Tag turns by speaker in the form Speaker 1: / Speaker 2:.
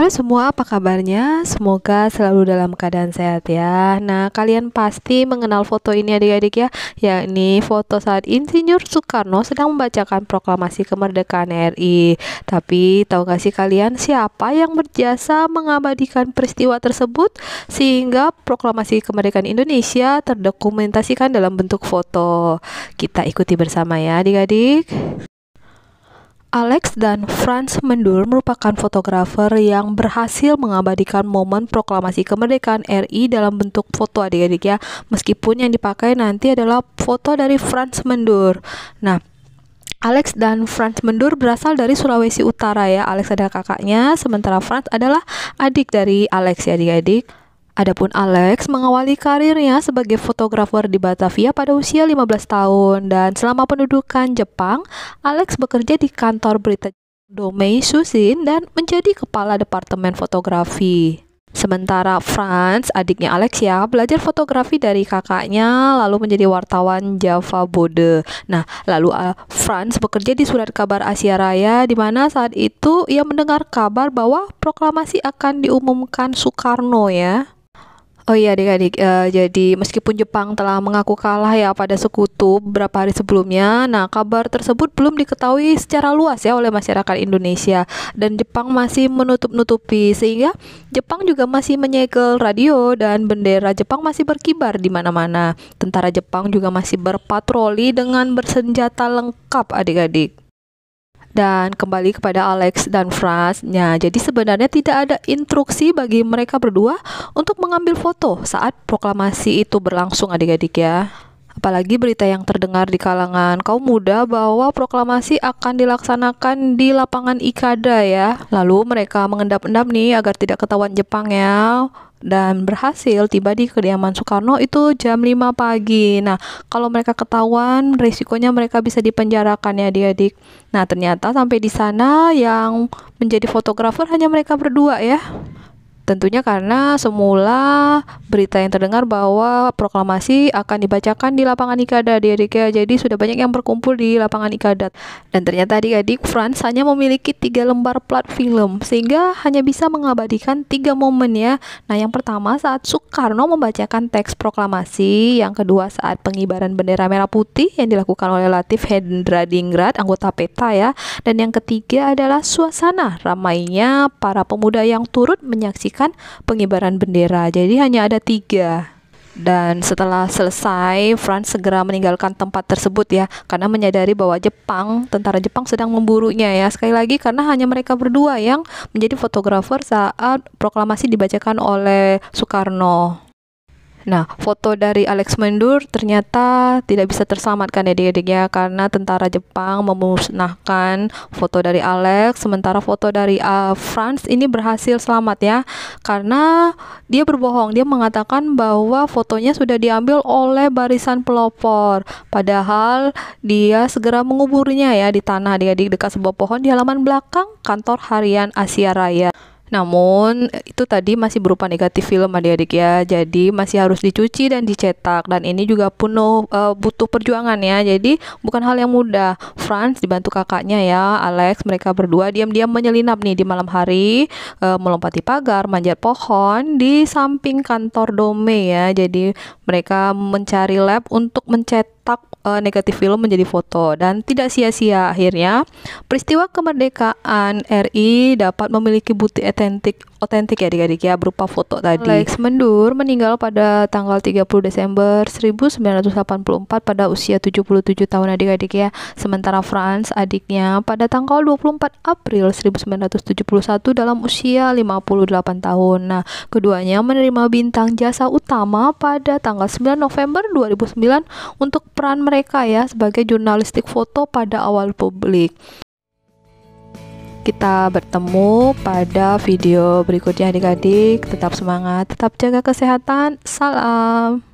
Speaker 1: Halo semua apa kabarnya? Semoga selalu dalam keadaan sehat ya. Nah, kalian pasti mengenal foto ini adik-adik ya, yakni foto saat Insinyur Soekarno sedang membacakan proklamasi kemerdekaan RI. Tapi tahu gak sih kalian siapa yang berjasa mengabadikan peristiwa tersebut sehingga proklamasi kemerdekaan Indonesia terdokumentasikan dalam bentuk foto? Kita ikuti bersama ya adik-adik. Alex dan Franz Mendur merupakan fotografer yang berhasil mengabadikan momen proklamasi kemerdekaan RI dalam bentuk foto adik-adik ya. Meskipun yang dipakai nanti adalah foto dari Franz Mendur. Nah, Alex dan Franz Mendur berasal dari Sulawesi Utara ya. Alex adalah kakaknya, sementara Franz adalah adik dari Alex ya adik-adik. Adapun Alex mengawali karirnya sebagai fotografer di Batavia pada usia 15 tahun dan selama pendudukan Jepang, Alex bekerja di kantor berita Domei Susin dan menjadi kepala departemen fotografi. Sementara Franz, adiknya Alex Alexia, ya, belajar fotografi dari kakaknya lalu menjadi wartawan Java Bode. Nah, lalu uh, Franz bekerja di surat kabar Asia Raya di mana saat itu ia mendengar kabar bahwa proklamasi akan diumumkan Soekarno ya. Oh iya adik-adik, uh, jadi meskipun Jepang telah mengaku kalah ya pada sekutu beberapa hari sebelumnya, nah kabar tersebut belum diketahui secara luas ya oleh masyarakat Indonesia dan Jepang masih menutup-nutupi sehingga Jepang juga masih menyegel radio dan bendera Jepang masih berkibar di mana-mana. Tentara Jepang juga masih berpatroli dengan bersenjata lengkap adik-adik dan kembali kepada Alex dan Franz-nya. Jadi sebenarnya tidak ada instruksi bagi mereka berdua untuk mengambil foto saat proklamasi itu berlangsung adik-adik ya. Apalagi berita yang terdengar di kalangan kaum muda bahwa proklamasi akan dilaksanakan di lapangan Ikada ya. Lalu mereka mengendap-endap nih agar tidak ketahuan Jepang ya dan berhasil tiba di kediaman Soekarno itu jam 5 pagi. Nah, kalau mereka ketahuan, risikonya mereka bisa dipenjarakan ya adik-adik. Nah, ternyata sampai di sana yang menjadi fotografer hanya mereka berdua ya. Tentunya karena semula berita yang terdengar bahwa proklamasi akan dibacakan di lapangan Ikada di adik ya. Jadi sudah banyak yang berkumpul di lapangan Ikadat. Dan ternyata adik-adik Frans hanya memiliki tiga lembar plat film sehingga hanya bisa mengabadikan tiga momen ya. Nah yang pertama saat Soekarno membacakan teks proklamasi, yang kedua saat pengibaran bendera merah putih yang dilakukan oleh Latif Hendra Dingrat, anggota PETA ya. Dan yang ketiga adalah suasana ramainya para pemuda yang turut menyaksikan kan pengibaran bendera. Jadi hanya ada tiga. Dan setelah selesai, Franz segera meninggalkan tempat tersebut ya, karena menyadari bahwa Jepang, tentara Jepang sedang memburunya ya. Sekali lagi karena hanya mereka berdua yang menjadi fotografer saat proklamasi dibacakan oleh Soekarno. Nah, foto dari Alex Mendur ternyata tidak bisa terselamatkan ya adik ya, ya karena tentara Jepang memusnahkan foto dari Alex, sementara foto dari uh, ah, Franz ini berhasil selamat ya karena dia berbohong. Dia mengatakan bahwa fotonya sudah diambil oleh barisan pelopor, padahal dia segera menguburnya ya di tanah adik-adik ya, dekat sebuah pohon di halaman belakang kantor harian Asia Raya. Namun itu tadi masih berupa negatif film adik-adik ya. Jadi masih harus dicuci dan dicetak dan ini juga penuh uh, butuh perjuangan ya. Jadi bukan hal yang mudah. Franz dibantu kakaknya ya, Alex mereka berdua diam-diam menyelinap nih di malam hari uh, melompati pagar, manjat pohon di samping kantor Dome ya. Jadi mereka mencari lab untuk mencetak tak e, eh, negatif film menjadi foto dan tidak sia-sia akhirnya peristiwa kemerdekaan RI dapat memiliki bukti etentik otentik ya adik-adik ya berupa foto tadi. Alex Mendur meninggal pada tanggal 30 Desember 1984 pada usia 77 tahun adik-adik ya. Sementara Franz adiknya pada tanggal 24 April 1971 dalam usia 58 tahun. Nah, keduanya menerima bintang jasa utama pada tanggal 9 November 2009 untuk peran mereka ya sebagai jurnalistik foto pada awal publik kita bertemu pada video berikutnya adik-adik. Tetap semangat, tetap jaga kesehatan. Salam.